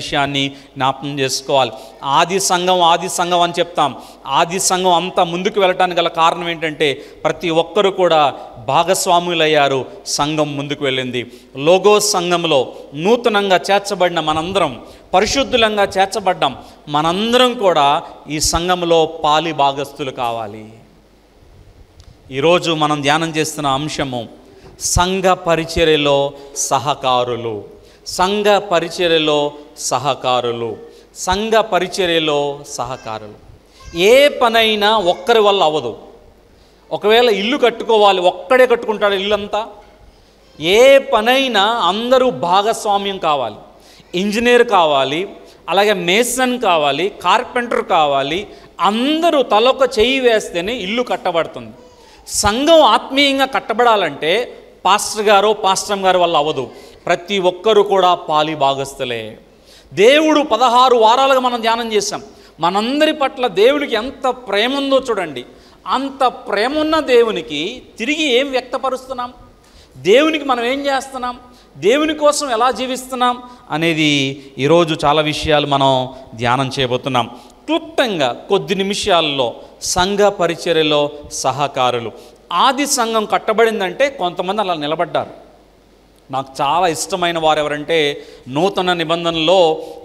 విషయాన్ని జ్ఞాపకం చేసుకోవాలి ఆది సంఘం ఆది సంఘం అని చెప్తాం ఆది సంఘం అంతా ముందుకు వెళ్ళటానికి గల కారణం ఏంటంటే ప్రతి ఒక్కరూ కూడా భాగస్వాములయ్యారు సంఘం ముందుకు వెళ్ళింది లోగో సంఘంలో నూతనంగా చేర్చబడిన మనందరం పరిశుద్ధులంగా చేర్చబడ్డాం మనందరం కూడా ఈ సంఘంలో పాలి భాగస్థులు కావాలి ఈరోజు మనం ధ్యానం చేస్తున్న అంశము సంఘ పరిచర్యలో సహకారులు సంఘ పరిచర్యలో సహకారులు సంఘ పరిచర్యలో సహకారులు ఏ పనైనా ఒక్కరి వల్ల అవ్వదు ఒకవేళ ఇల్లు కట్టుకోవాలి ఒక్కడే కట్టుకుంటాడు ఇల్లు అంతా ఏ పనైనా అందరూ భాగస్వామ్యం కావాలి ఇంజనీర్ కావాలి అలాగే మేసన్ కావాలి కార్పెంటర్ కావాలి అందరూ తలొక చేయి వేస్తేనే ఇల్లు కట్టబడుతుంది సంఘం ఆత్మీయంగా కట్టబడాలంటే పాస్టర్ గారో పాస్టర్ గారు వల్ల అవ్వదు ప్రతి ఒక్కరు కూడా పాలి భాగస్థులే దేవుడు పదహారు వారాలుగా మనం ధ్యానం చేశాం మనందరి పట్ల దేవునికి ఎంత ప్రేమ ఉందో చూడండి అంత ప్రేమ ఉన్న దేవునికి తిరిగి ఏం వ్యక్తపరుస్తున్నాం దేవునికి మనం ఏం చేస్తున్నాం దేవుని కోసం ఎలా జీవిస్తున్నాం అనేది ఈరోజు చాలా విషయాలు మనం ధ్యానం చేయబోతున్నాం క్లుప్తంగా కొద్ది నిమిషాల్లో సంఘ పరిచర్యలో సహకారులు ఆది సంఘం కట్టబడిందంటే కొంతమంది అలా నిలబడ్డారు నాకు చాలా ఇష్టమైన వారు ఎవరంటే నూతన నిబంధనలో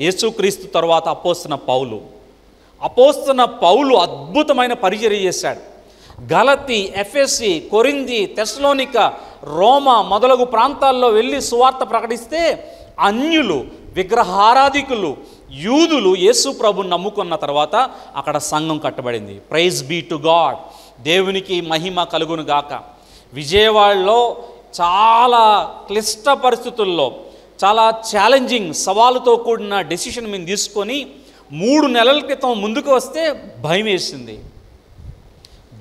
యేసుక్రీస్తు తర్వాత అపోస్తున్న పౌలు అపోస్తున్న పౌలు అద్భుతమైన పరిచర్య చేశాడు గలతి ఎఫ్ఎస్సి కొరింది తెస్లోనిక రోమా మొదలగు ప్రాంతాల్లో వెళ్ళి సువార్త ప్రకటిస్తే అన్యులు విగ్రహారాధికులు యూదులు యేసు ప్రభు నమ్ముకున్న తర్వాత అక్కడ సంఘం కట్టబడింది ప్రైజ్ బీ టు గాడ్ దేవునికి మహిమ కలుగును గాక విజయవాడలో చాలా క్లిష్ట పరిస్థితుల్లో చాలా ఛాలెంజింగ్ సవాలుతో కూడిన డెసిషన్ మేము తీసుకొని మూడు నెలల క్రితం ముందుకు వస్తే భయం వేసింది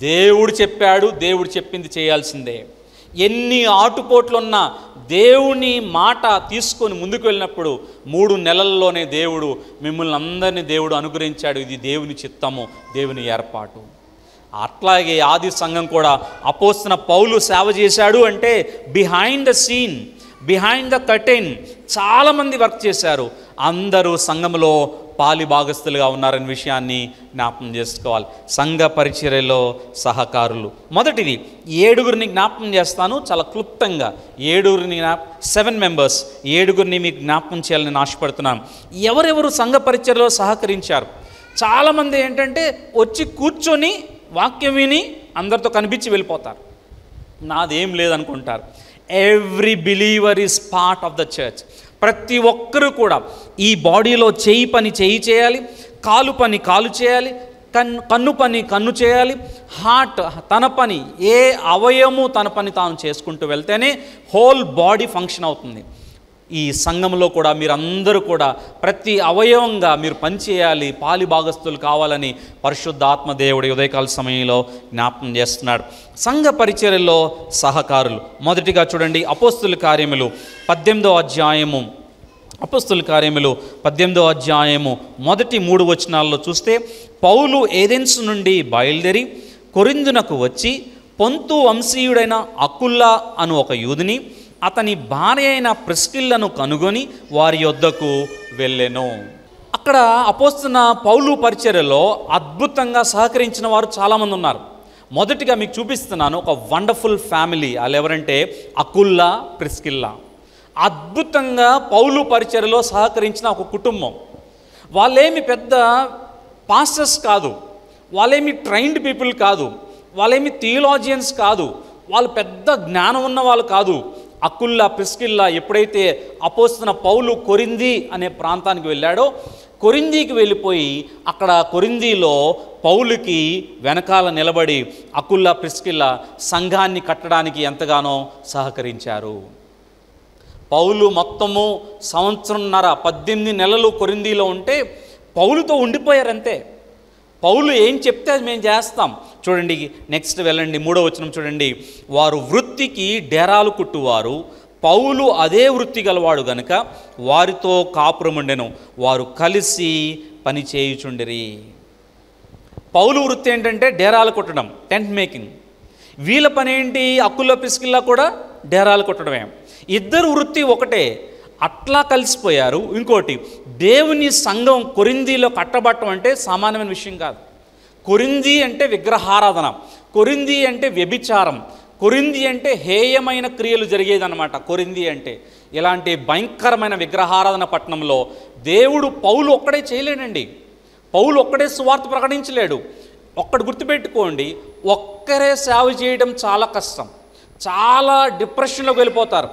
దేవుడు చెప్పాడు దేవుడు చెప్పింది చేయాల్సిందే ఎన్ని ఆటుపోట్లున్నా దేవుని మాట తీసుకొని ముందుకు వెళ్ళినప్పుడు మూడు నెలల్లోనే దేవుడు మిమ్మల్ని అందరినీ దేవుడు అనుగ్రహించాడు ఇది దేవుని చిత్తము దేవుని ఏర్పాటు అట్లాగే ఆది సంఘం కూడా అపోస్తున్న పౌలు సేవ చేశాడు అంటే behind the scene behind the curtain చాలామంది వర్క్ చేశారు అందరూ సంఘంలో పాలి భాగస్థులుగా ఉన్నారనే విషయాన్ని జ్ఞాపకం చేసుకోవాలి సంఘ పరిచర్యలో సహకారులు మొదటిది ఏడుగురిని జ్ఞాపకం చేస్తాను చాలా క్లుప్తంగా ఏడుగురిని జ్ఞాప సెవెన్ మెంబర్స్ ఏడుగురిని మీకు జ్ఞాపకం చేయాలని ఆశపడుతున్నాను ఎవరెవరు సంఘ పరిచర్లో సహకరించారు చాలామంది ఏంటంటే వచ్చి కూర్చొని వాక్యం విని అందరితో కనిపించి వెళ్ళిపోతారు నాదేం లేదనుకుంటారు every believer is part of the church ప్రతి ఒక్కరూ కూడా ఈ బాడీలో చేయి పని చేయి చేయాలి కాలు పని కాలు చేయాలి కన్ను కన్ను పని కన్ను చేయాలి హార్ట్ తన పని ఏ అవయము తన పని తాను చేసుకుంటూ వెళ్తేనే హోల్ బాడీ ఫంక్షన్ అవుతుంది ఈ సంఘంలో కూడా మీరందరూ కూడా ప్రతి అవయవంగా మీరు పనిచేయాలి పాలి భాగస్థులు కావాలని పరిశుద్ధ ఆత్మదేవుడు ఉదయకాల సమయంలో జ్ఞాపకం చేస్తున్నాడు సంఘ పరిచర్యలో సహకారులు మొదటిగా చూడండి అపోస్తుల కార్యములు పద్దెనిమిదో అధ్యాయము అపస్తుల కార్యములు పద్దెనిమిదో అధ్యాయము మొదటి మూడు వచనాల్లో చూస్తే పౌలు ఏదెన్స్ నుండి బయలుదేరి కొరిందునకు వచ్చి పొంతు వంశీయుడైన అకుల్లా అను ఒక యూదిని అతని భార్య అయిన ప్రిస్కిల్లను కనుగొని వారి యొద్దకు వెళ్ళెను అక్కడ అపోస్తున్న పౌలు పరిచర్యలో అద్భుతంగా సహకరించిన వారు చాలామంది ఉన్నారు మొదటిగా మీకు చూపిస్తున్నాను ఒక వండర్ఫుల్ ఫ్యామిలీ వాళ్ళు ఎవరంటే అకుల్లా ప్రిస్కిల్లా అద్భుతంగా పౌలు పరిచర్యలో సహకరించిన ఒక కుటుంబం వాళ్ళేమి పెద్ద పాస్టర్స్ కాదు వాళ్ళేమి ట్రైన్డ్ పీపుల్ కాదు వాళ్ళేమి థియోలాజియన్స్ కాదు వాళ్ళు పెద్ద జ్ఞానం ఉన్న వాళ్ళు కాదు అకుల్లా పిస్కిల్లా ఎప్పుడైతే అపోస్తున్న పౌలు కొరింది అనే ప్రాంతానికి వెళ్ళాడో కొరిందీకి వెళ్ళిపోయి అక్కడ కొరిందీలో పౌలుకి వెనకాల నిలబడి అకుల్లా ప్రిస్కిల్లా సంఘాన్ని కట్టడానికి ఎంతగానో సహకరించారు పౌలు మొత్తము సంవత్సరంన్నర పద్దెనిమిది నెలలు కొరిందీలో ఉంటే పౌలుతో ఉండిపోయారంతే పౌలు ఏం చెప్తే అది మేము చేస్తాం చూడండి నెక్స్ట్ వెళ్ళండి మూడో వచనం చూడండి వారు వృత్తికి డేరాలు కుట్టువారు పౌలు అదే వృత్తి గలవాడు గనుక వారితో కాపురముండెను వారు కలిసి పని చేయుచుండిరి పౌలు వృత్తి ఏంటంటే డేరాలు కుట్టడం టెంట్ మేకింగ్ వీళ్ళ పని ఏంటి అక్కుల్లో పిసికిల్లా కూడా డేరాలు కుట్టడమే ఇద్దరు వృత్తి ఒకటే అట్లా కలిసిపోయారు ఇంకోటి దేవుని సంఘం కొరిందీలో కట్టబట్టం అంటే సామాన్యమైన విషయం కాదు కొరింది అంటే విగ్రహారాధన కొరింది అంటే వ్యభిచారం కొరింది అంటే హేయమైన క్రియలు జరిగేదన్నమాట కొరింది అంటే ఇలాంటి భయంకరమైన విగ్రహారాధన పట్టణంలో దేవుడు పౌలు ఒక్కడే చేయలేడండి పౌలు ఒక్కడే స్వార్థ ప్రకటించలేడు ఒక్కడు గుర్తుపెట్టుకోండి ఒక్కరే సేవ చేయడం చాలా కష్టం చాలా డిప్రెషన్లోకి వెళ్ళిపోతారు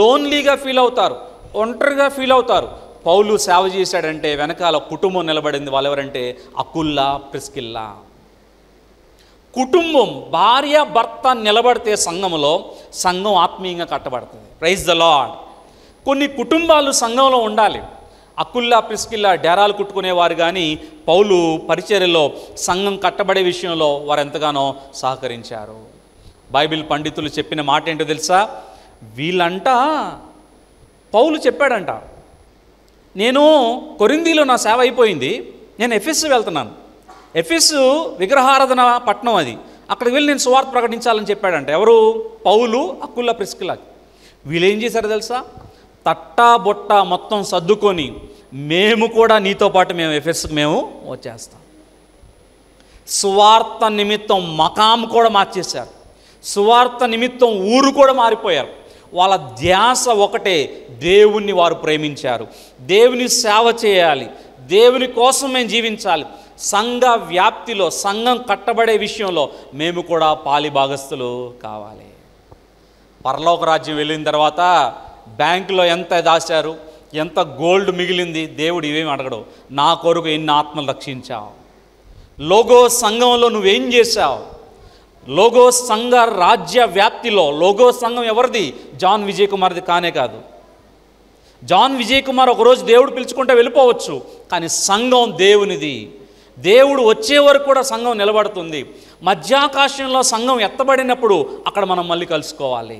లోన్లీగా ఫీల్ అవుతారు ఒంటరిగా ఫీల్ అవుతారు పౌలు సేవ చేశాడంటే వెనకాల కుటుంబం నిలబడింది వాళ్ళు ఎవరంటే అకుల్లా ప్రిస్కిల్లా కుటుంబం భార్య భర్త నిలబడితే సంఘంలో సంఘం ఆత్మీయంగా కట్టబడుతుంది ప్రైజ్ ద లాడ్ కొన్ని కుటుంబాలు సంఘంలో ఉండాలి అకుల్లా ప్రిస్కిల్లా డేరాలు కుట్టుకునేవారు కానీ పౌలు పరిచర్యలో సంఘం కట్టబడే విషయంలో వారు ఎంతగానో సహకరించారు బైబిల్ పండితులు చెప్పిన మాట ఏంటో తెలుసా వీళ్ళంట పౌలు చెప్పాడంట నేను కొరిందీలో నా సేవ అయిపోయింది నేను ఎఫ్ఎస్ వెళ్తున్నాను ఎఫ్ఎస్ విగ్రహారాధన పట్టణం అది అక్కడికి వెళ్ళి నేను సువార్త ప్రకటించాలని చెప్పాడంటే ఎవరు పౌలు అక్కుల్లా ప్రిస్కిలాకి వీళ్ళు ఏం చేశారు తెలుసా తట్టా బొట్ట మొత్తం సర్దుకొని మేము కూడా నీతో పాటు మేము ఎఫ్ఎస్కి మేము వచ్చేస్తాం సువార్త నిమిత్తం మకాం కూడా మార్చేశారు సువార్త నిమిత్తం ఊరు కూడా మారిపోయారు వాళ్ళ ధ్యాస ఒకటే దేవుణ్ణి వారు ప్రేమించారు దేవుని సేవ చేయాలి దేవుని కోసం మేము జీవించాలి సంఘ వ్యాప్తిలో సంఘం కట్టబడే విషయంలో మేము కూడా పాలి భాగస్థులు కావాలి పరలోక రాజ్యం వెళ్ళిన తర్వాత బ్యాంకులో ఎంత దాచారు ఎంత గోల్డ్ మిగిలింది దేవుడు ఇవేమి అడగడు నా కొరకు ఎన్ని ఆత్మలు రక్షించావు లోగో సంఘంలో నువ్వేం చేశావు లోగో సంఘ రాజ్య వ్యాప్తిలో లోగో సంఘం ఎవరిది జాన్ విజయ్ కుమార్ది కానే కాదు జాన్ విజయ్ కుమార్ ఒకరోజు దేవుడు పిలుచుకుంటే వెళ్ళిపోవచ్చు కానీ సంఘం దేవునిది దేవుడు వచ్చే వరకు కూడా సంఘం నిలబడుతుంది మధ్యాకాశంలో సంఘం ఎత్తబడినప్పుడు అక్కడ మనం మళ్ళీ కలుసుకోవాలి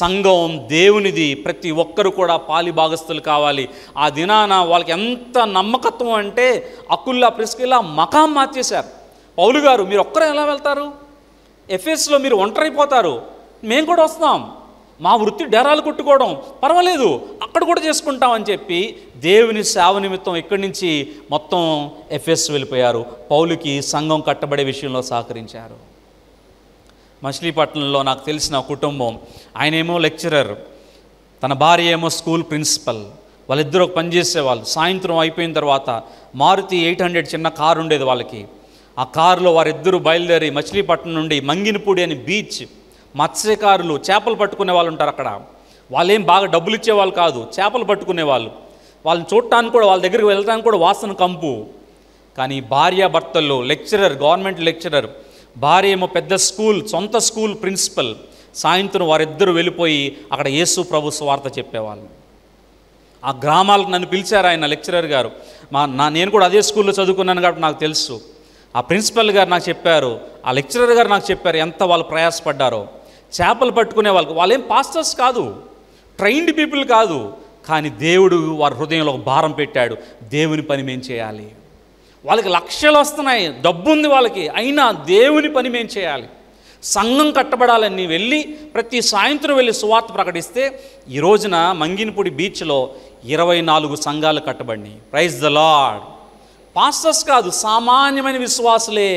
సంఘం దేవునిది ప్రతి ఒక్కరు కూడా పాలి భాగస్తులు కావాలి ఆ దినాన వాళ్ళకి ఎంత నమ్మకత్వం అంటే అకుల్లా ప్రిస్కిల్లా మకాం మార్చేశారు పౌలు గారు మీరు ఒక్కరు ఎలా వెళ్తారు ఎఫ్ఎస్లో మీరు ఒంటరైపోతారు మేము కూడా వస్తాం మా వృత్తి డేరాలు కొట్టుకోవడం పర్వాలేదు అక్కడ కూడా చేసుకుంటామని చెప్పి దేవుని సేవ నిమిత్తం ఇక్కడి నుంచి మొత్తం ఎఫ్ఎస్ వెళ్ళిపోయారు పౌలుకి సంఘం కట్టబడే విషయంలో సహకరించారు మచిలీపట్నంలో నాకు తెలిసిన కుటుంబం ఆయనేమో లెక్చరర్ తన భార్య ఏమో స్కూల్ ప్రిన్సిపల్ వాళ్ళిద్దరూ పనిచేసేవాళ్ళు సాయంత్రం అయిపోయిన తర్వాత మారుతి ఎయిట్ హండ్రెడ్ చిన్న కారు ఉండేది వాళ్ళకి ఆ కారులో వారిద్దరూ బయలుదేరి మచిలీపట్నం నుండి మంగినపూడి అని బీచ్ మత్స్యకారులు చేపలు పట్టుకునే వాళ్ళు ఉంటారు అక్కడ వాళ్ళేం బాగా డబ్బులు ఇచ్చేవాళ్ళు కాదు చేపలు పట్టుకునేవాళ్ళు వాళ్ళని చూడటానికి కూడా వాళ్ళ దగ్గరికి వెళ్ళడానికి కూడా వాసన కంపు కానీ భార్యాభర్తల్లో లెక్చరర్ గవర్నమెంట్ లెక్చరర్ భార్య ఏమో పెద్ద స్కూల్ సొంత స్కూల్ ప్రిన్సిపల్ సాయంత్రం వారిద్దరూ వెళ్ళిపోయి అక్కడ యేసు ప్రభు స్వార్థ చెప్పేవాళ్ళు ఆ గ్రామాలకు నన్ను పిలిచారు ఆయన లెక్చరర్ గారు మా నా నేను కూడా అదే స్కూల్లో చదువుకున్నాను కాబట్టి నాకు తెలుసు ఆ ప్రిన్సిపల్ గారు నాకు చెప్పారు ఆ లెక్చరర్ గారు నాకు చెప్పారు ఎంత వాళ్ళు ప్రయాసపడ్డారో చేపలు పట్టుకునే వాళ్ళకి వాళ్ళేం పాస్టర్స్ కాదు ట్రైన్డ్ పీపుల్ కాదు కానీ దేవుడు వారి హృదయంలో ఒక భారం పెట్టాడు దేవుని పని మేము చేయాలి వాళ్ళకి లక్షలు వస్తున్నాయి డబ్బు ఉంది వాళ్ళకి అయినా దేవుని పని మేము చేయాలి సంఘం కట్టబడాలని వెళ్ళి ప్రతి సాయంత్రం వెళ్ళి సువార్త ప్రకటిస్తే ఈ రోజున మంగినపూడి బీచ్లో ఇరవై నాలుగు సంఘాలు కట్టబడినాయి ప్రైజ్ ద లాడ్ పాస్టర్స్ కాదు సామాన్యమైన విశ్వాసులే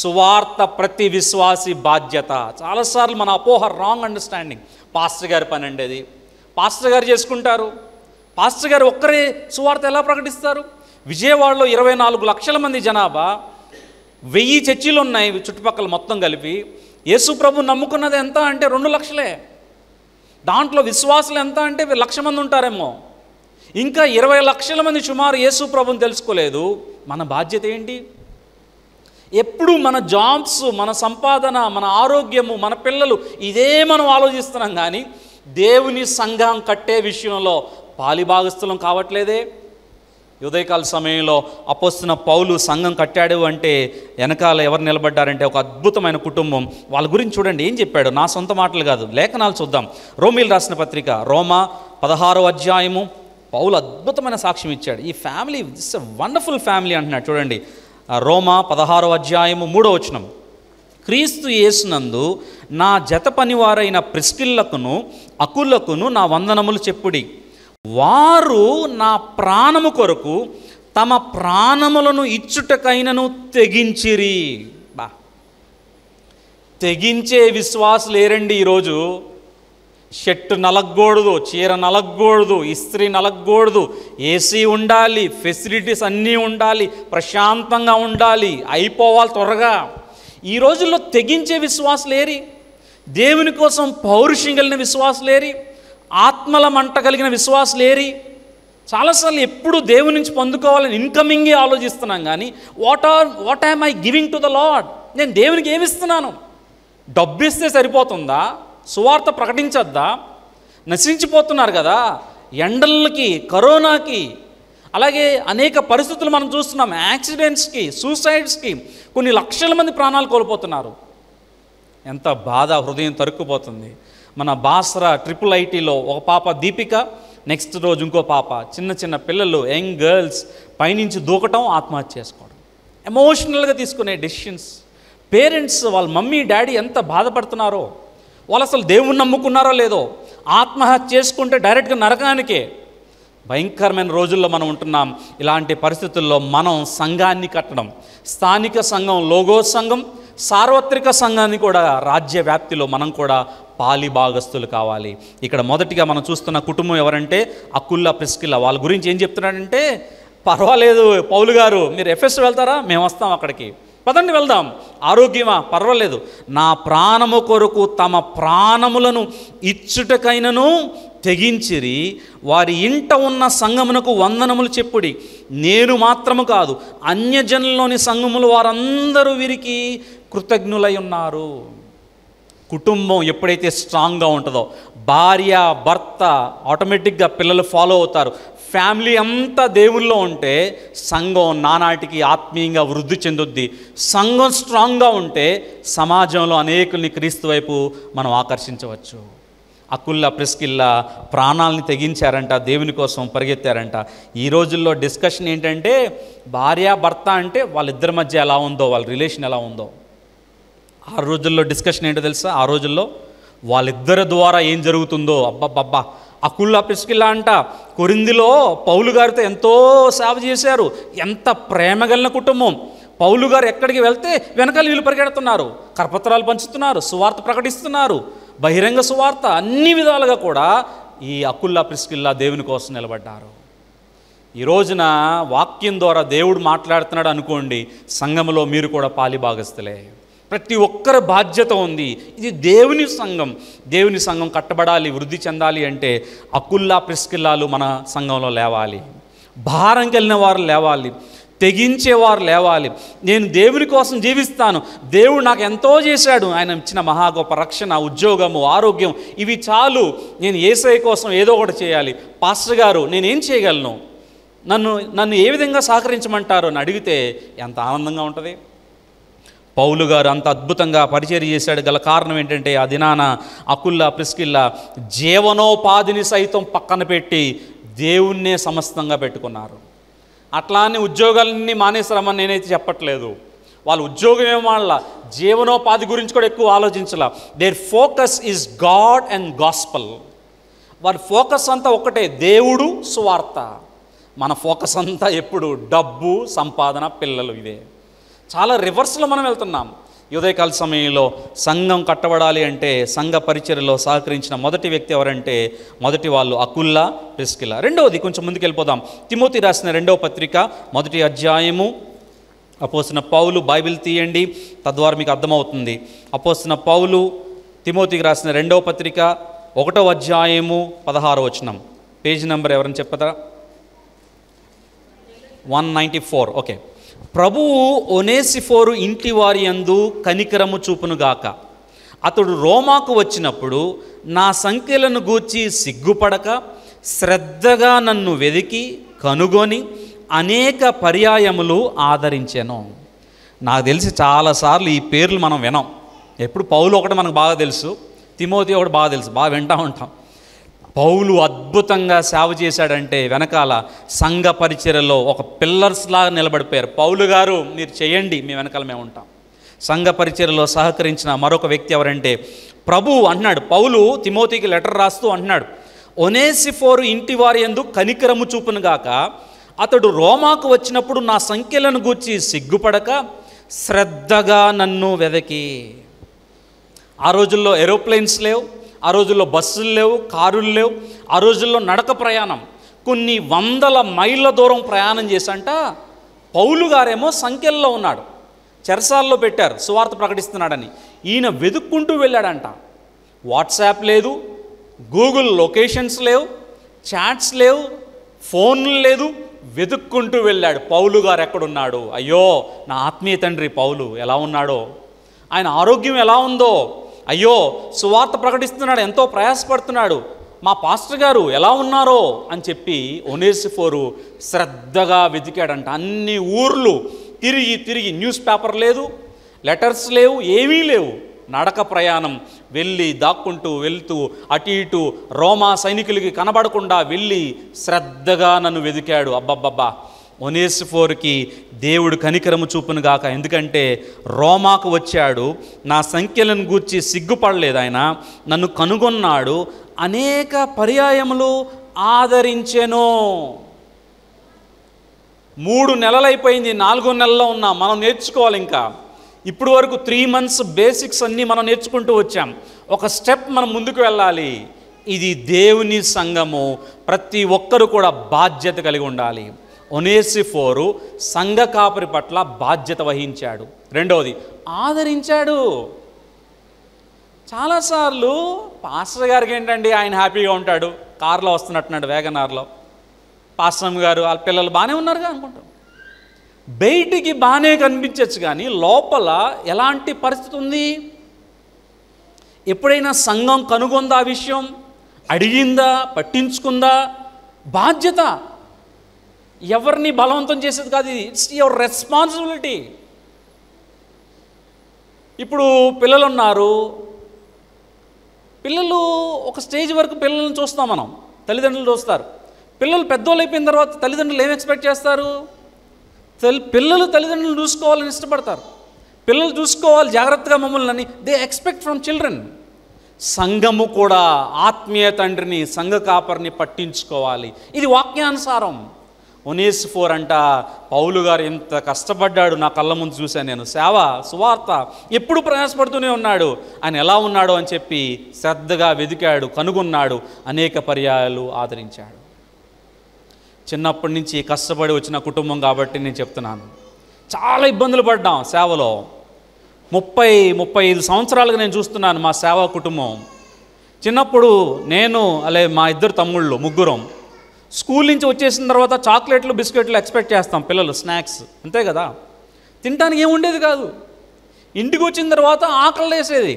సువార్త ప్రతి విశ్వాసి బాధ్యత చాలాసార్లు మన అపోహ రాంగ్ అండర్స్టాండింగ్ పాస్టర్ గారి పని అండి అది పాస్టర్ గారు చేసుకుంటారు పాస్టర్ గారు ఒక్కరే సువార్త ఎలా ప్రకటిస్తారు విజయవాడలో ఇరవై నాలుగు లక్షల మంది జనాభా వెయ్యి చర్చిలు ఉన్నాయి చుట్టుపక్కల మొత్తం కలిపి యేసు ప్రభు నమ్ముకున్నది ఎంత అంటే రెండు లక్షలే దాంట్లో విశ్వాసులు ఎంత అంటే లక్ష మంది ఉంటారేమో ఇంకా ఇరవై లక్షల మంది సుమారు యేసు ప్రభుని తెలుసుకోలేదు మన బాధ్యత ఏంటి ఎప్పుడు మన జాబ్స్ మన సంపాదన మన ఆరోగ్యము మన పిల్లలు ఇదే మనం ఆలోచిస్తున్నాం కానీ దేవుని సంఘం కట్టే విషయంలో పాలిభాగస్థలం కావట్లేదే ఉదయకాల సమయంలో అపోస్తున్న పౌలు సంఘం కట్టాడు అంటే వెనకాల ఎవరు నిలబడ్డారంటే ఒక అద్భుతమైన కుటుంబం వాళ్ళ గురించి చూడండి ఏం చెప్పాడు నా సొంత మాటలు కాదు లేఖనాలు చూద్దాం రోమిల్ రాసిన పత్రిక రోమా పదహారో అధ్యాయము పౌలు అద్భుతమైన సాక్ష్యం ఇచ్చాడు ఈ ఫ్యామిలీ ఇట్స్ వండర్ఫుల్ ఫ్యామిలీ అంటున్నాడు చూడండి రోమా పదహారో అధ్యాయము మూడో వచనం క్రీస్తు యేసునందు నా జత పనివారైన ప్రిస్కిళ్లకును అకులకును నా వందనములు చెప్పుడి వారు నా ప్రాణము కొరకు తమ ప్రాణములను ఇచ్చుటకైనను తెగించిరి బా తెగించే విశ్వాసులు లేరండి ఈరోజు షర్ట్ నలగకూడదు చీర నలగకూడదు ఇస్త్రీ నలగకూడదు ఏసీ ఉండాలి ఫెసిలిటీస్ అన్నీ ఉండాలి ప్రశాంతంగా ఉండాలి అయిపోవాలి త్వరగా ఈ రోజుల్లో తెగించే లేరి దేవుని కోసం పౌరుషం కలిగిన విశ్వాసలేరి ఆత్మల మంట కలిగిన విశ్వాసలేరి చాలాసార్లు ఎప్పుడు దేవుని నుంచి పొందుకోవాలని ఇన్కమింగే ఆలోచిస్తున్నాం కానీ what are what I'm I giving to the Lord నేను దేవునికి ఏమిస్తున్నాను ఇస్తే సరిపోతుందా సువార్త ప్రకటించొద్దా నశించిపోతున్నారు కదా ఎండలకి కరోనాకి అలాగే అనేక పరిస్థితులు మనం చూస్తున్నాం యాక్సిడెంట్స్కి సూసైడ్స్కి కొన్ని లక్షల మంది ప్రాణాలు కోల్పోతున్నారు ఎంత బాధ హృదయం తరుక్కుపోతుంది మన బాసరా ట్రిపుల్ ఐటీలో ఒక పాప దీపిక నెక్స్ట్ రోజు ఇంకో పాప చిన్న చిన్న పిల్లలు యంగ్ గర్ల్స్ పైనుంచి దూకటం ఆత్మహత్య చేసుకోవడం ఎమోషనల్గా తీసుకునే డెసిషన్స్ పేరెంట్స్ వాళ్ళ మమ్మీ డాడీ ఎంత బాధపడుతున్నారో వాళ్ళు అసలు దేవుణ్ణి నమ్ముకున్నారో లేదో ఆత్మహత్య చేసుకుంటే డైరెక్ట్గా నరకానికే భయంకరమైన రోజుల్లో మనం ఉంటున్నాం ఇలాంటి పరిస్థితుల్లో మనం సంఘాన్ని కట్టడం స్థానిక సంఘం లోగో సంఘం సార్వత్రిక సంఘాన్ని కూడా రాజ్య వ్యాప్తిలో మనం కూడా పాలి భాగస్తులు కావాలి ఇక్కడ మొదటిగా మనం చూస్తున్న కుటుంబం ఎవరంటే అకుల్లా ప్రిస్కిల్లా వాళ్ళ గురించి ఏం చెప్తున్నాడంటే పర్వాలేదు పౌలు గారు మీరు ఎఫ్ఎస్ వెళ్తారా మేము వస్తాం అక్కడికి పదండి వెళ్దాం ఆరోగ్యమా పర్వాలేదు నా ప్రాణము కొరకు తమ ప్రాణములను ఇచ్చుటకైనను తెగించిరి వారి ఇంట ఉన్న సంగమునకు వందనములు చెప్పుడి నేను మాత్రము కాదు అన్యజనుల్లోని సంఘములు వారందరూ వీరికి కృతజ్ఞులై ఉన్నారు కుటుంబం ఎప్పుడైతే స్ట్రాంగ్గా ఉంటుందో భార్య భర్త ఆటోమేటిక్గా పిల్లలు ఫాలో అవుతారు ఫ్యామిలీ అంతా దేవుల్లో ఉంటే సంఘం నానాటికి ఆత్మీయంగా వృద్ధి చెందుద్ది సంఘం స్ట్రాంగ్గా ఉంటే సమాజంలో అనేకుల్ని క్రీస్తు వైపు మనం ఆకర్షించవచ్చు అకుల్లా ప్రిస్కిల్లా ప్రాణాలని తెగించారంట దేవుని కోసం పరిగెత్తారంట ఈ రోజుల్లో డిస్కషన్ ఏంటంటే భార్య భర్త అంటే వాళ్ళిద్దరి మధ్య ఎలా ఉందో వాళ్ళ రిలేషన్ ఎలా ఉందో ఆ రోజుల్లో డిస్కషన్ ఏంటో తెలుసా ఆ రోజుల్లో వాళ్ళిద్దరి ద్వారా ఏం జరుగుతుందో అబ్బబ్బబ్బా అకుళ్ళ పిసికిలా అంట కొరిందిలో పౌలు గారితో ఎంతో సేవ చేశారు ఎంత ప్రేమగలిన కుటుంబం పౌలు గారు ఎక్కడికి వెళ్తే వెనకాల వీళ్ళు పరిగెడుతున్నారు కరపత్రాలు పంచుతున్నారు సువార్త ప్రకటిస్తున్నారు బహిరంగ సువార్త అన్ని విధాలుగా కూడా ఈ అకుల్లా ప్రిస్కిల్లా దేవుని కోసం నిలబడ్డారు ఈ రోజున వాక్యం ద్వారా దేవుడు మాట్లాడుతున్నాడు అనుకోండి సంగములో మీరు కూడా పాలి భాగస్తులే ప్రతి ఒక్కరి బాధ్యత ఉంది ఇది దేవుని సంఘం దేవుని సంఘం కట్టబడాలి వృద్ధి చెందాలి అంటే అకుల్లా ప్రిస్కిల్లాలు మన సంఘంలో లేవాలి భారం కలిగిన వారు లేవాలి తెగించేవారు లేవాలి నేను దేవుని కోసం జీవిస్తాను దేవుడు నాకు ఎంతో చేశాడు ఆయన ఇచ్చిన మహా గొప్ప రక్షణ ఉద్యోగము ఆరోగ్యం ఇవి చాలు నేను ఏసఐ కోసం ఏదో ఒకటి చేయాలి పాస్టర్ గారు నేనేం చేయగలను నన్ను నన్ను ఏ విధంగా సహకరించమంటారు అని అడిగితే ఎంత ఆనందంగా ఉంటుంది పౌలు గారు అంత అద్భుతంగా పరిచయం చేశాడు గల కారణం ఏంటంటే ఆ దినాన అకుల్లా ప్రిస్కిల్లా జీవనోపాధిని సైతం పక్కన పెట్టి దేవుణ్ణే సమస్తంగా పెట్టుకున్నారు అట్లానే ఉద్యోగాలన్నీ మానేసరమని నేనైతే చెప్పట్లేదు వాళ్ళ ఉద్యోగం వాళ్ళ జీవనోపాధి గురించి కూడా ఎక్కువ ఆలోచించాల their focus is God and gospel వారి ఫోకస్ అంతా ఒకటే దేవుడు సువార్త మన ఫోకస్ అంతా ఎప్పుడు డబ్బు సంపాదన పిల్లలు ఇదే చాలా రివర్స్లో మనం వెళ్తున్నాం ఉదయకాల సమయంలో సంఘం కట్టబడాలి అంటే సంఘ పరిచర్లో సహకరించిన మొదటి వ్యక్తి ఎవరంటే మొదటి వాళ్ళు అకుల్లా రిస్కిల్లా రెండవది కొంచెం ముందుకు వెళ్ళిపోదాం తిమోతి రాసిన రెండవ పత్రిక మొదటి అధ్యాయము అపోసిన పౌలు బైబిల్ తీయండి తద్వారా మీకు అర్థమవుతుంది అపోసిన పౌలు తిమోతికి రాసిన రెండవ పత్రిక ఒకటో అధ్యాయము పదహారో వచనం పేజీ నెంబర్ ఎవరైనా చెప్పదా వన్ నైంటీ ఫోర్ ఓకే ప్రభువు ఒనేసిఫోరు ఇంటి వారి అందు కనికరము చూపునుగాక అతడు రోమాకు వచ్చినప్పుడు నా సంఖ్యలను గూర్చి సిగ్గుపడక శ్రద్ధగా నన్ను వెదికి కనుగొని అనేక పర్యాయములు ఆదరించాను నాకు తెలిసి చాలాసార్లు ఈ పేర్లు మనం వినాం ఎప్పుడు పౌలు ఒకటి మనకు బాగా తెలుసు తిమోతి ఒకటి బాగా తెలుసు బాగా వింటూ ఉంటాం పౌలు అద్భుతంగా సేవ చేశాడంటే వెనకాల సంఘ పరిచయలో ఒక పిల్లర్స్ లాగా నిలబడిపోయారు పౌలు గారు మీరు చేయండి మీ వెనకాల మేము ఉంటాం సంఘ పరిచయలో సహకరించిన మరొక వ్యక్తి ఎవరంటే ప్రభు అంటున్నాడు పౌలు తిమోతికి లెటర్ రాస్తూ అంటున్నాడు ఒనేసిఫోరు ఇంటి వారి ఎందు కనికరము చూపునుగాక అతడు రోమాకు వచ్చినప్పుడు నా సంఖ్యలను గూర్చి సిగ్గుపడక శ్రద్ధగా నన్ను వెదకి ఆ రోజుల్లో ఏరోప్లేన్స్ లేవు ఆ రోజుల్లో బస్సులు లేవు కారులు లేవు ఆ రోజుల్లో నడక ప్రయాణం కొన్ని వందల మైళ్ళ దూరం ప్రయాణం చేశాంట పౌలు గారేమో సంఖ్యల్లో ఉన్నాడు చెరసాల్లో పెట్టారు సువార్త ప్రకటిస్తున్నాడని ఈయన వెతుక్కుంటూ వెళ్ళాడంట వాట్సాప్ లేదు గూగుల్ లొకేషన్స్ లేవు చాట్స్ లేవు ఫోన్లు లేదు వెతుక్కుంటూ వెళ్ళాడు పౌలు గారు ఎక్కడున్నాడు అయ్యో నా ఆత్మీయ తండ్రి పౌలు ఎలా ఉన్నాడో ఆయన ఆరోగ్యం ఎలా ఉందో అయ్యో సువార్త ప్రకటిస్తున్నాడు ఎంతో ప్రయాసపడుతున్నాడు మా పాస్టర్ గారు ఎలా ఉన్నారో అని చెప్పి ఒనేసిఫోరు శ్రద్ధగా వెతికాడంట అన్ని ఊర్లు తిరిగి తిరిగి న్యూస్ పేపర్ లేదు లెటర్స్ లేవు ఏమీ లేవు నడక ప్రయాణం వెళ్ళి దాక్కుంటూ వెళ్తూ అటు ఇటు రోమా సైనికులకి కనబడకుండా వెళ్ళి శ్రద్ధగా నన్ను వెతికాడు అబ్బబ్బబ్బా ఒనేసిఫోర్కి దేవుడు కనికరము గాక ఎందుకంటే రోమాకు వచ్చాడు నా సంఖ్యలను గూర్చి సిగ్గుపడలేదు ఆయన నన్ను కనుగొన్నాడు అనేక పర్యాయములు ఆదరించెను మూడు నెలలైపోయింది నాలుగో నెలలో ఉన్నా మనం నేర్చుకోవాలి ఇంకా ఇప్పుడు వరకు త్రీ మంత్స్ బేసిక్స్ అన్నీ మనం నేర్చుకుంటూ వచ్చాం ఒక స్టెప్ మనం ముందుకు వెళ్ళాలి ఇది దేవుని సంఘము ప్రతి ఒక్కరు కూడా బాధ్యత కలిగి ఉండాలి ఒనేసిఫోరు సంఘ కాపరి పట్ల బాధ్యత వహించాడు రెండవది ఆదరించాడు చాలాసార్లు పాస్టర్ గారికి ఏంటండి ఆయన హ్యాపీగా ఉంటాడు కారులో వస్తున్నట్టున్నాడు వేగనార్లో పాస్టర్ గారు వాళ్ళ పిల్లలు బాగానే ఉన్నారుగా అనుకుంటాం బయటికి బాగానే కనిపించవచ్చు కానీ లోపల ఎలాంటి పరిస్థితి ఉంది ఎప్పుడైనా సంఘం కనుగొందా విషయం అడిగిందా పట్టించుకుందా బాధ్యత ఎవరిని బలవంతం చేసేది కాదు ఇది ఇట్స్ యువర్ రెస్పాన్సిబిలిటీ ఇప్పుడు పిల్లలు ఉన్నారు పిల్లలు ఒక స్టేజ్ వరకు పిల్లల్ని చూస్తాం మనం తల్లిదండ్రులు చూస్తారు పిల్లలు పెద్దోళ్ళు అయిపోయిన తర్వాత తల్లిదండ్రులు ఏం ఎక్స్పెక్ట్ చేస్తారు తల్లి పిల్లలు తల్లిదండ్రులు చూసుకోవాలని ఇష్టపడతారు పిల్లలు చూసుకోవాలి జాగ్రత్తగా మమ్మల్ని అని దే ఎక్స్పెక్ట్ ఫ్రమ్ చిల్డ్రన్ సంఘము కూడా ఆత్మీయ తండ్రిని సంఘ కాపరిని పట్టించుకోవాలి ఇది వాక్యానుసారం ఒనీస్ ఫోర్ అంట పౌలు గారు ఎంత కష్టపడ్డాడు నా కళ్ళ ముందు చూశాను నేను సేవ సువార్త ఎప్పుడు ప్రయాసపడుతూనే ఉన్నాడు ఆయన ఎలా ఉన్నాడు అని చెప్పి శ్రద్ధగా వెదికాడు కనుగొన్నాడు అనేక పర్యాయాలు ఆదరించాడు చిన్నప్పటి నుంచి కష్టపడి వచ్చిన కుటుంబం కాబట్టి నేను చెప్తున్నాను చాలా ఇబ్బందులు పడ్డాం సేవలో ముప్పై ముప్పై ఐదు సంవత్సరాలుగా నేను చూస్తున్నాను మా సేవా కుటుంబం చిన్నప్పుడు నేను అలాగే మా ఇద్దరు తమ్ముళ్ళు ముగ్గురం స్కూల్ నుంచి వచ్చేసిన తర్వాత చాక్లెట్లు బిస్కెట్లు ఎక్స్పెక్ట్ చేస్తాం పిల్లలు స్నాక్స్ అంతే కదా తినడానికి ఏం ఉండేది కాదు ఇంటికి వచ్చిన తర్వాత ఆకలి వేసేది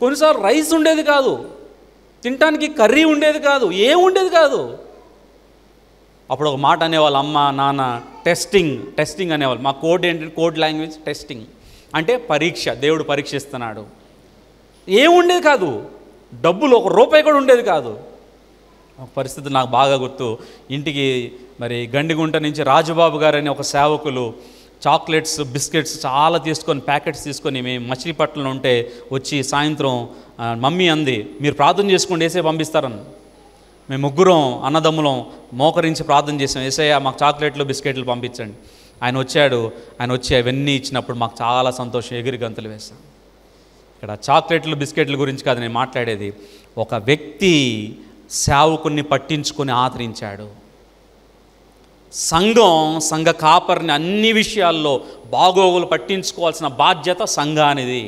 కొన్నిసార్లు రైస్ ఉండేది కాదు తినడానికి కర్రీ ఉండేది కాదు ఏం ఉండేది కాదు అప్పుడు ఒక మాట అనేవాళ్ళు అమ్మ నాన్న టెస్టింగ్ టెస్టింగ్ అనేవాళ్ళు మా కోడ్ ఏంటి కోడ్ లాంగ్వేజ్ టెస్టింగ్ అంటే పరీక్ష దేవుడు పరీక్షిస్తున్నాడు ఉండేది కాదు డబ్బులు ఒక రూపాయి కూడా ఉండేది కాదు పరిస్థితి నాకు బాగా గుర్తు ఇంటికి మరి గండిగుంట నుంచి రాజుబాబు గారని ఒక సేవకులు చాక్లెట్స్ బిస్కెట్స్ చాలా తీసుకొని ప్యాకెట్స్ తీసుకొని మేము మచిలీపట్నం ఉంటే వచ్చి సాయంత్రం మమ్మీ అంది మీరు ప్రార్థన చేసుకోండి వేసే పంపిస్తారని మేము ముగ్గురం అన్నదమ్ములం మోకరించి ప్రార్థన చేసాం వేసే మాకు చాక్లెట్లు బిస్కెట్లు పంపించండి ఆయన వచ్చాడు ఆయన వచ్చి అవన్నీ ఇచ్చినప్పుడు మాకు చాలా సంతోషం ఎగిరి గంతులు వేసాం ఇక్కడ చాక్లెట్లు బిస్కెట్ల గురించి కాదు నేను మాట్లాడేది ఒక వ్యక్తి సేవకుని పట్టించుకొని ఆదరించాడు సంఘం సంఘ కాపరిని అన్ని విషయాల్లో బాగోగులు పట్టించుకోవాల్సిన బాధ్యత సంఘానిది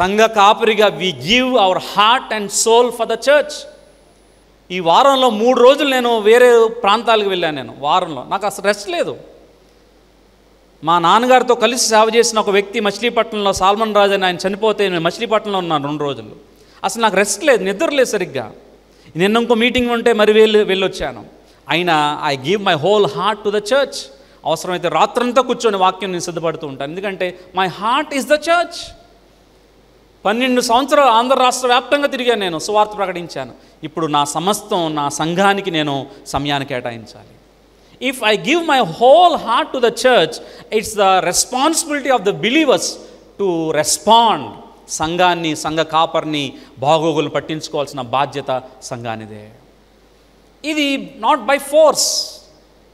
సంఘ కాపరిగా we give our heart and soul for the church ఈ వారంలో మూడు రోజులు నేను వేరే ప్రాంతాలకు వెళ్ళాను నేను వారంలో నాకు అసలు రెస్ట్ లేదు మా నాన్నగారితో కలిసి సేవ చేసిన ఒక వ్యక్తి మచిలీపట్నంలో సాల్మన్ రాజు అని ఆయన చనిపోతే నేను మచిలీపట్నంలో ఉన్నాను రెండు రోజులు అసలు నాకు రెస్ట్ లేదు నిద్ర లేదు సరిగ్గా నిన్న ఇంకో మీటింగ్ ఉంటే మరి వెళ్ళి వెళ్ళొచ్చాను అయినా I give my whole heart to the church అవసరమైతే రాత్రంతా కూర్చొని వాక్యం నేను సిద్ధపడుతూ ఉంటాను ఎందుకంటే my heart is the church పన్నెండు సంవత్సరాలు ఆంధ్ర రాష్ట్ర వ్యాప్తంగా తిరిగాను నేను సువార్త ప్రకటించాను ఇప్పుడు నా సమస్తం నా సంఘానికి నేను సమయాన్ని కేటాయించాలి if I give my whole heart to the church it's the responsibility of the believers to respond సంఘాన్ని సంఘ కాపర్ని బాగోగులు పట్టించుకోవాల్సిన బాధ్యత సంఘానిదే ఇది నాట్ బై ఫోర్స్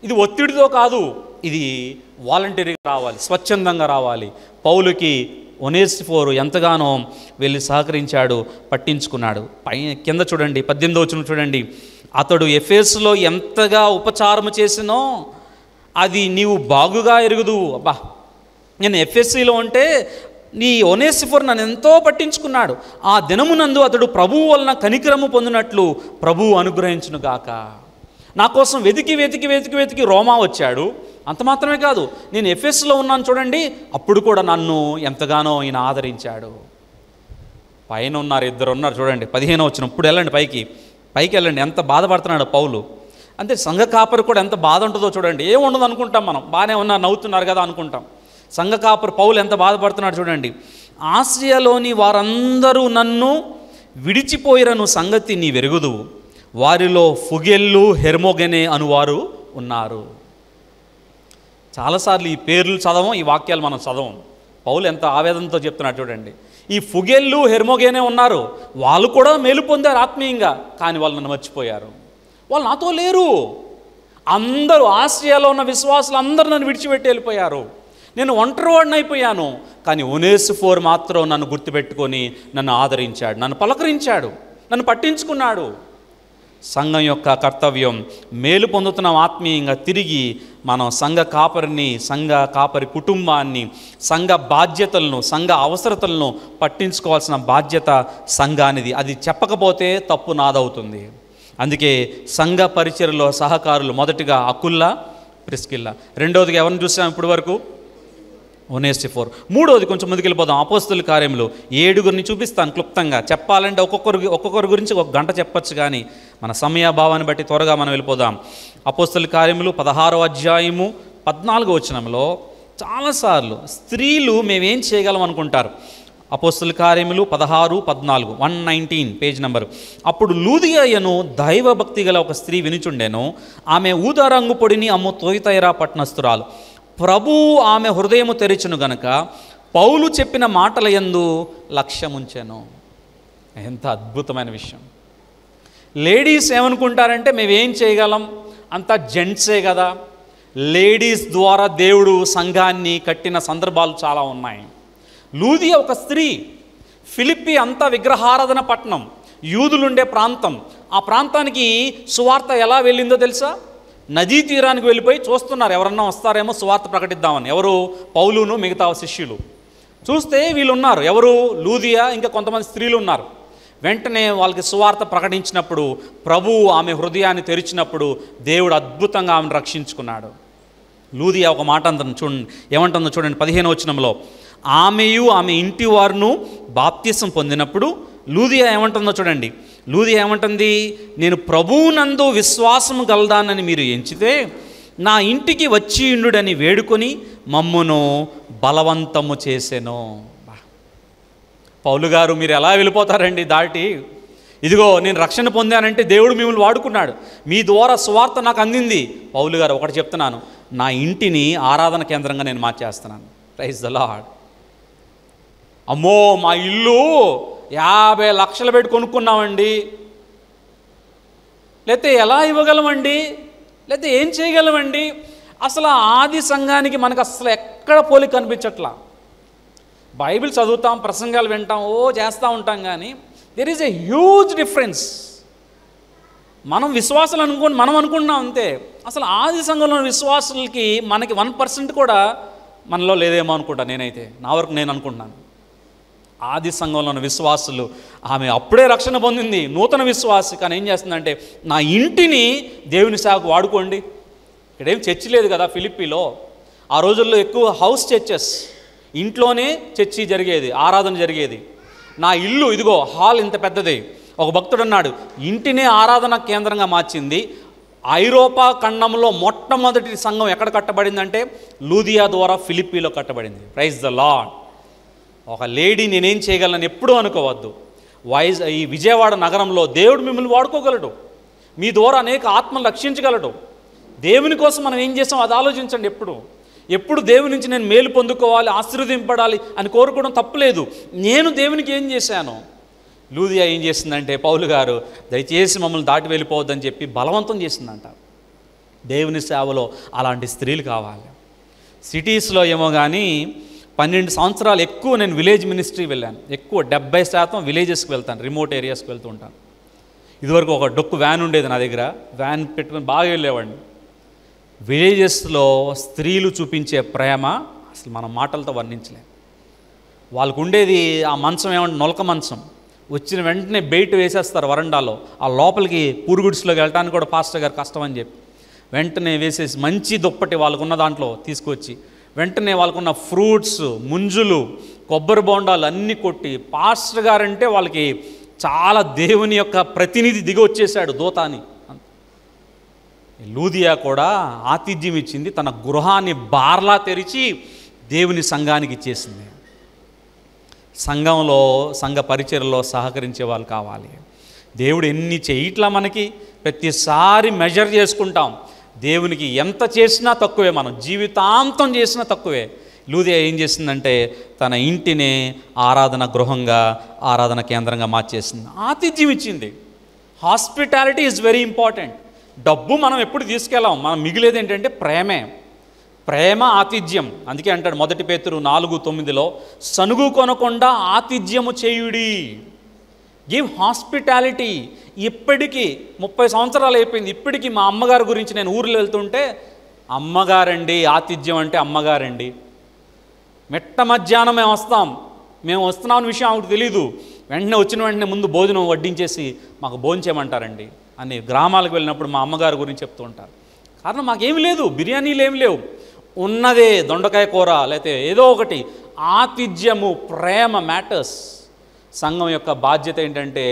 ఇది ఒత్తిడితో కాదు ఇది వాలంటీరీగా రావాలి స్వచ్ఛందంగా రావాలి పౌలుకి ఫోరు ఎంతగానో వెళ్ళి సహకరించాడు పట్టించుకున్నాడు పై కింద చూడండి పద్దెనిమిది వచ్చిన చూడండి అతడు ఎఫేస్లో ఎంతగా ఉపచారము చేసినో అది నీవు బాగుగా ఎరుగుదు అబ్బా నేను ఎఫ్ఎస్సిలో ఉంటే నీ ఒనేసిఫర్ నన్ను ఎంతో పట్టించుకున్నాడు ఆ దినమునందు అతడు ప్రభువు వలన కనికరము పొందినట్లు ప్రభువు అనుగ్రహించునుగాక నా కోసం వెతికి వెతికి వెతికి వెతికి రోమా వచ్చాడు అంత మాత్రమే కాదు నేను ఎఫ్ఎస్లో ఉన్నాను చూడండి అప్పుడు కూడా నన్ను ఎంతగానో ఈయన ఆదరించాడు పైన ఉన్నారు ఇద్దరు ఉన్నారు చూడండి పదిహేను వచ్చిన ఇప్పుడు వెళ్ళండి పైకి పైకి వెళ్ళండి ఎంత బాధపడుతున్నాడు పౌలు అంతే సంఘ కాపరి కూడా ఎంత బాధ ఉంటుందో చూడండి ఏముండదు అనుకుంటాం మనం బాగానే ఉన్నారు నవ్వుతున్నారు కదా అనుకుంటాం సంఘ కాపురు పౌలు ఎంత బాధపడుతున్నాడు చూడండి ఆసియాలోని వారందరూ నన్ను విడిచిపోయిరను సంగతి నీ వెరుగుదు వారిలో ఫుగెల్లు హెర్మోగెనే అనువారు ఉన్నారు చాలాసార్లు ఈ పేర్లు చదవం ఈ వాక్యాలు మనం చదవం పౌలు ఎంత ఆవేదనతో చెప్తున్నాడు చూడండి ఈ ఫుగెల్లు హెర్మోగేనే ఉన్నారు వాళ్ళు కూడా మేలు పొందారు ఆత్మీయంగా కానీ వాళ్ళు నన్ను మర్చిపోయారు వాళ్ళు నాతో లేరు అందరూ ఆసియాలో ఉన్న విశ్వాసులు అందరూ నన్ను విడిచిపెట్టి వెళ్ళిపోయారు నేను వాడిని అయిపోయాను కానీ ఫోర్ మాత్రం నన్ను గుర్తుపెట్టుకొని నన్ను ఆదరించాడు నన్ను పలకరించాడు నన్ను పట్టించుకున్నాడు సంఘం యొక్క కర్తవ్యం మేలు పొందుతున్నాం ఆత్మీయంగా తిరిగి మనం సంఘ కాపరిని సంఘ కాపరి కుటుంబాన్ని సంఘ బాధ్యతలను సంఘ అవసరతలను పట్టించుకోవాల్సిన బాధ్యత సంఘానిది అది చెప్పకపోతే తప్పు నాదవుతుంది అందుకే సంఘ పరిచయలో సహకారులు మొదటిగా అకుల్లా ప్రిస్కిల్లా రెండవదిగా ఎవరిని చూసాం ఇప్పటి వరకు ఫోర్ మూడోది కొంచెం ముందుకు వెళ్ళిపోదాం అపోస్తుల కార్యంలో ఏడుగురిని చూపిస్తాను క్లుప్తంగా చెప్పాలంటే ఒక్కొక్కరి ఒక్కొక్కరి గురించి ఒక గంట చెప్పచ్చు కానీ మన సమయాభావాన్ని బట్టి త్వరగా మనం వెళ్ళిపోదాం అపోస్తుల కార్యములు పదహారో అధ్యాయము పద్నాలుగో వచనంలో చాలాసార్లు స్త్రీలు మేమేం చేయగలం అనుకుంటారు అపోస్తుల కార్యములు పదహారు పద్నాలుగు వన్ నైన్టీన్ పేజ్ నంబరు అప్పుడు లూదియను దైవభక్తి గల ఒక స్త్రీ వినుచుండెను ఆమె ఊదారంగు పొడిని అమ్ము తోయితైరా పట్నస్తురాలు ప్రభువు ఆమె హృదయము తెరిచును గనక పౌలు చెప్పిన మాటల ఎందు లక్ష్యముంచాను ఎంత అద్భుతమైన విషయం లేడీస్ ఏమనుకుంటారంటే మేమేం చేయగలం అంతా జెంట్సే కదా లేడీస్ ద్వారా దేవుడు సంఘాన్ని కట్టిన సందర్భాలు చాలా ఉన్నాయి లూదియా ఒక స్త్రీ ఫిలిప్పి అంతా విగ్రహారాధన పట్టణం యూదులుండే ప్రాంతం ఆ ప్రాంతానికి సువార్త ఎలా వెళ్ళిందో తెలుసా నదీ తీరానికి వెళ్ళిపోయి చూస్తున్నారు ఎవరన్నా వస్తారేమో సువార్త ప్రకటిద్దామని ఎవరు పౌలును మిగతా శిష్యులు చూస్తే వీళ్ళున్నారు ఎవరు లూదియా ఇంకా కొంతమంది స్త్రీలు ఉన్నారు వెంటనే వాళ్ళకి సువార్త ప్రకటించినప్పుడు ప్రభువు ఆమె హృదయాన్ని తెరిచినప్పుడు దేవుడు అద్భుతంగా ఆమెను రక్షించుకున్నాడు లూదియా ఒక మాట అంటుంది చూడండి ఏమంటుందో చూడండి పదిహేను వచనంలో ఆమెయు ఆమె ఇంటి వారును బాప్తీసం పొందినప్పుడు లూదియా ఏమంటుందో చూడండి లూది ఏమంటుంది నేను ప్రభువునందు విశ్వాసం గలదానని మీరు ఎంచితే నా ఇంటికి వచ్చి ఉండుడని వేడుకొని మమ్మును బలవంతము చేసెను పౌలు గారు మీరు ఎలా వెళ్ళిపోతారండి దాటి ఇదిగో నేను రక్షణ పొందానంటే దేవుడు మిమ్మల్ని వాడుకున్నాడు మీ ద్వారా సువార్త నాకు అందింది పౌలు గారు ఒకటి చెప్తున్నాను నా ఇంటిని ఆరాధన కేంద్రంగా నేను మార్చేస్తున్నాను ప్రైజ్ ద లాడ్ అమ్మో మా ఇల్లు యాభై లక్షలు పెట్టి కొనుక్కున్నామండి లేకపోతే ఎలా ఇవ్వగలమండి లేకపోతే ఏం చేయగలమండి అసలు ఆది సంఘానికి మనకు అసలు ఎక్కడ పోలి కనిపించట్లా బైబిల్ చదువుతాం ప్రసంగాలు వింటాం ఓ చేస్తూ ఉంటాం కానీ there is a huge difference మనం విశ్వాసాలు అనుకుని మనం అనుకుంటున్నాం అంతే అసలు ఆది సంఘంలో విశ్వాసులకి మనకి వన్ పర్సెంట్ కూడా మనలో లేదేమో అనుకుంటా నేనైతే నా వరకు నేను అనుకుంటున్నాను ఆది సంఘంలో ఉన్న విశ్వాసులు ఆమె అప్పుడే రక్షణ పొందింది నూతన విశ్వాసి కానీ ఏం చేస్తుందంటే నా ఇంటిని దేవుని సేవకు వాడుకోండి ఇక్కడేం చర్చి లేదు కదా ఫిలిప్పీలో ఆ రోజుల్లో ఎక్కువ హౌస్ చర్చెస్ ఇంట్లోనే చర్చి జరిగేది ఆరాధన జరిగేది నా ఇల్లు ఇదిగో హాల్ ఇంత పెద్దది ఒక భక్తుడు అన్నాడు ఇంటినే ఆరాధన కేంద్రంగా మార్చింది ఐరోపా ఖండంలో మొట్టమొదటి సంఘం ఎక్కడ కట్టబడిందంటే లూదియా ద్వారా ఫిలిప్పీలో కట్టబడింది ప్రైజ్ ద లాడ్ ఒక లేడీ నేనేం చేయగలను ఎప్పుడూ అనుకోవద్దు వైజ్ ఈ విజయవాడ నగరంలో దేవుడు మిమ్మల్ని వాడుకోగలడు మీ ద్వారా అనేక ఆత్మలు రక్షించగలడు దేవుని కోసం మనం ఏం చేసాం అది ఆలోచించండి ఎప్పుడు ఎప్పుడు దేవుని నుంచి నేను మేలు పొందుకోవాలి ఆశీర్వదింపడాలి అని కోరుకోవడం తప్పులేదు నేను దేవునికి ఏం చేశాను లూదియా ఏం చేసిందంటే పౌలు గారు దయచేసి మమ్మల్ని దాటి వెళ్ళిపోవద్దని చెప్పి బలవంతం చేసిందంట దేవుని సేవలో అలాంటి స్త్రీలు కావాలి సిటీస్లో ఏమో కానీ పన్నెండు సంవత్సరాలు ఎక్కువ నేను విలేజ్ మినిస్ట్రీ వెళ్ళాను ఎక్కువ డెబ్బై శాతం విలేజెస్కి వెళ్తాను రిమోట్ ఏరియాస్కి వెళ్తూ ఉంటాను ఇదివరకు ఒక డొక్కు వ్యాన్ ఉండేది నా దగ్గర వ్యాన్ పెట్టుకుని బాగా వెళ్ళేవాడిని విలేజెస్లో స్త్రీలు చూపించే ప్రేమ అసలు మనం మాటలతో వర్ణించలేము వాళ్ళకు ఉండేది ఆ మంచం ఏమంటే నొలక మంచం వచ్చిన వెంటనే బయట వేసేస్తారు వరండాలో ఆ లోపలికి పూరుగుడిస్లోకి వెళ్ళటానికి కూడా పాస్టర్ గారు కష్టం అని చెప్పి వెంటనే వేసేసి మంచి దుప్పటి వాళ్ళకున్న దాంట్లో తీసుకొచ్చి వెంటనే వాళ్ళకున్న ఫ్రూట్స్ ముంజులు కొబ్బరి బోండాలు అన్నీ కొట్టి పాస్టర్ గారంటే వాళ్ళకి చాలా దేవుని యొక్క ప్రతినిధి దిగి వచ్చేసాడు దోతాని అని లూదియా కూడా ఆతిథ్యం ఇచ్చింది తన గృహాన్ని బార్లా తెరిచి దేవుని సంఘానికి ఇచ్చేసింది సంఘంలో సంఘ పరిచయలో సహకరించే వాళ్ళు కావాలి దేవుడు ఎన్ని చేయట్లా మనకి ప్రతిసారి మెజర్ చేసుకుంటాం దేవునికి ఎంత చేసినా తక్కువే మనం జీవితాంతం చేసినా తక్కువే లూదియా ఏం చేసిందంటే తన ఇంటిని ఆరాధన గృహంగా ఆరాధన కేంద్రంగా మార్చేసింది ఆతిథ్యం ఇచ్చింది హాస్పిటాలిటీ ఈజ్ వెరీ ఇంపార్టెంట్ డబ్బు మనం ఎప్పుడు తీసుకెళ్ళాం మనం మిగిలేదు ఏంటంటే ప్రేమే ప్రేమ ఆతిథ్యం అందుకే అంటాడు మొదటి పేతురు నాలుగు తొమ్మిదిలో సనుగు కొనకుండా ఆతిథ్యము చేయుడి గివ్ హాస్పిటాలిటీ ఇప్పటికీ ముప్పై సంవత్సరాలు అయిపోయింది ఇప్పటికీ మా అమ్మగారి గురించి నేను ఊర్లో వెళ్తుంటే అమ్మగారండి ఆతిథ్యం అంటే అమ్మగారండి మెట్ట మధ్యాహ్నం మేము వస్తాం మేము వస్తున్నామని విషయం ఆవిడకి తెలీదు వెంటనే వచ్చిన వెంటనే ముందు భోజనం వడ్డించేసి మాకు భోంచేయమంటారండి అని గ్రామాలకు వెళ్ళినప్పుడు మా అమ్మగారి గురించి చెప్తూ ఉంటారు కారణం మాకేమి లేదు బిర్యానీలు ఏమి లేవు ఉన్నదే దొండకాయ కూర లేకపోతే ఏదో ఒకటి ఆతిథ్యము ప్రేమ మ్యాటర్స్ సంఘం యొక్క బాధ్యత ఏంటంటే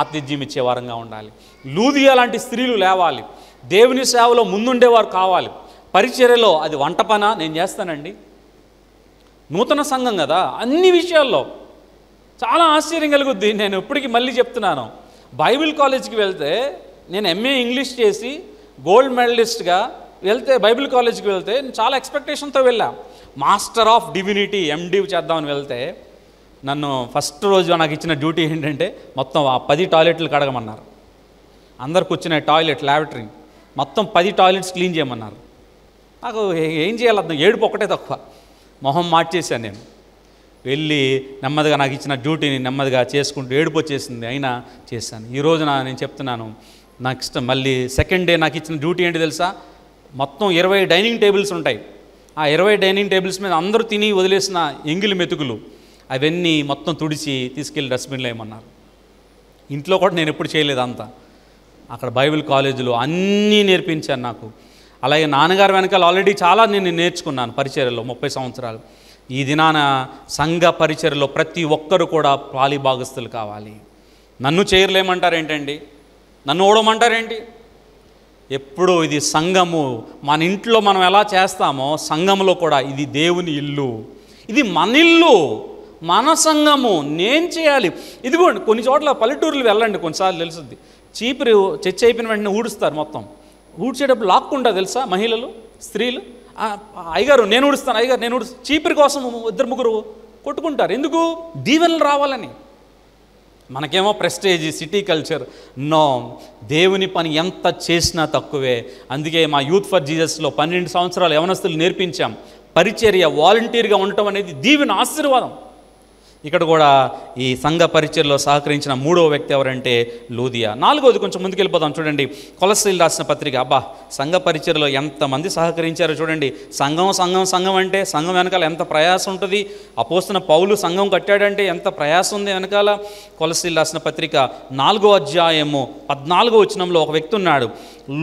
ఆతిథ్యం ఇచ్చే వారంగా ఉండాలి లూదియా లాంటి స్త్రీలు లేవాలి దేవుని సేవలో ముందుండేవారు కావాలి పరిచర్యలో అది వంట నేను చేస్తానండి నూతన సంఘం కదా అన్ని విషయాల్లో చాలా ఆశ్చర్యం కలుగుద్ది నేను ఇప్పటికీ మళ్ళీ చెప్తున్నాను బైబిల్ కాలేజ్కి వెళ్తే నేను ఎంఏ ఇంగ్లీష్ చేసి గోల్డ్ మెడలిస్ట్గా వెళ్తే బైబిల్ కాలేజ్కి వెళ్తే నేను చాలా ఎక్స్పెక్టేషన్తో వెళ్ళాం మాస్టర్ ఆఫ్ డివినిటీ ఎండి చేద్దామని వెళ్తే నన్ను ఫస్ట్ రోజు నాకు ఇచ్చిన డ్యూటీ ఏంటంటే మొత్తం ఆ పది టాయిలెట్లు కడగమన్నారు అందరికి వచ్చిన టాయిలెట్ ల్యాబరేటరీ మొత్తం పది టాయిలెట్స్ క్లీన్ చేయమన్నారు నాకు ఏం చేయాలి ఏడుపు ఒకటే తక్కువ మొహం మార్చేసాను నేను వెళ్ళి నెమ్మదిగా నాకు ఇచ్చిన డ్యూటీని నెమ్మదిగా చేసుకుంటూ ఏడుపు వచ్చేసింది అయినా చేశాను ఈరోజు నా నేను చెప్తున్నాను నాకు ఇష్టం మళ్ళీ సెకండ్ డే నాకు ఇచ్చిన డ్యూటీ ఏంటి తెలుసా మొత్తం ఇరవై డైనింగ్ టేబుల్స్ ఉంటాయి ఆ ఇరవై డైనింగ్ టేబుల్స్ మీద అందరూ తిని వదిలేసిన ఎంగిలి మెతుకులు అవన్నీ మొత్తం తుడిచి తీసుకెళ్ళి డస్ట్బిన్లో ఏమన్నారు ఇంట్లో కూడా నేను ఎప్పుడు చేయలేదు అంత అక్కడ బైబిల్ కాలేజీలో అన్నీ నేర్పించాను నాకు అలాగే నాన్నగారు వెనకాల ఆల్రెడీ చాలా నేను నేర్చుకున్నాను పరిచయలో ముప్పై సంవత్సరాలు ఈ దినాన సంఘ పరిచర్లో ప్రతి ఒక్కరు కూడా పాలిభాగస్తులు కావాలి నన్ను చేయలేమంటారేంటండి నన్ను ఓడమంటారేంటి ఎప్పుడు ఇది సంఘము మన ఇంట్లో మనం ఎలా చేస్తామో సంఘంలో కూడా ఇది దేవుని ఇల్లు ఇది మన ఇల్లు మనసంగము నేను చేయాలి ఇదిగోండి కొన్ని చోట్ల పల్లెటూర్లు వెళ్ళండి కొన్నిసార్లు తెలుస్తుంది చీపురు చర్చ అయిపోయిన వెంటనే ఊడుస్తారు మొత్తం ఊడ్చేటప్పుడు లాక్కుండా తెలుసా మహిళలు స్త్రీలు అయ్యగారు నేను ఊడుస్తాను అయ్యగారు నేను ఊడుస్తాను చీపురు కోసం ఇద్దరు ముగ్గురు కొట్టుకుంటారు ఎందుకు దీవెనలు రావాలని మనకేమో ప్రెస్టేజ్ సిటీ కల్చర్ నో దేవుని పని ఎంత చేసినా తక్కువే అందుకే మా యూత్ ఫర్ జీజస్లో పన్నెండు సంవత్సరాలు యవనస్తులు నేర్పించాం పరిచర్య వాలంటీర్గా ఉండటం అనేది దీవెన ఆశీర్వాదం ఇక్కడ కూడా ఈ సంఘ పరిచయలో సహకరించిన మూడవ వ్యక్తి ఎవరంటే లూదియా నాలుగోది కొంచెం ముందుకెళ్ళిపోతాం చూడండి కొలస్ట్రీల్ రాసిన పత్రిక అబ్బా సంఘ పరిచయలో ఎంతమంది సహకరించారో చూడండి సంఘం సంఘం సంఘం అంటే సంఘం వెనకాల ఎంత ప్రయాసం ఉంటుంది అపోస్తున్న పౌలు సంఘం కట్టాడంటే ఎంత ప్రయాసం ఉంది వెనకాల కొలస్త్రీలు రాసిన పత్రిక నాలుగో అధ్యాయము పద్నాలుగో వచనంలో ఒక వ్యక్తి ఉన్నాడు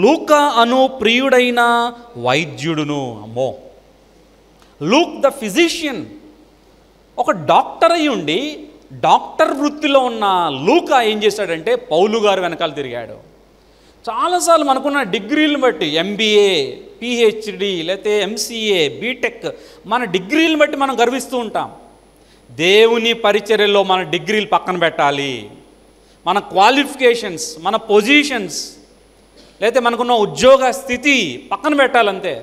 లూక అను ప్రియుడైన వైద్యుడును అమ్మో లూక్ ద ఫిజిషియన్ ఒక డాక్టర్ అయి ఉండి డాక్టర్ వృత్తిలో ఉన్న లూకా ఏం చేశాడంటే పౌలు గారు వెనకాల తిరిగాడు చాలాసార్లు మనకున్న డిగ్రీలను బట్టి ఎంబీఏ పిహెచ్డి లేకపోతే ఎంసీఏ బీటెక్ మన డిగ్రీలు బట్టి మనం గర్విస్తూ ఉంటాం దేవుని పరిచర్యలో మన డిగ్రీలు పక్కన పెట్టాలి మన క్వాలిఫికేషన్స్ మన పొజిషన్స్ లేకపోతే మనకున్న ఉద్యోగ స్థితి పక్కన పెట్టాలంతే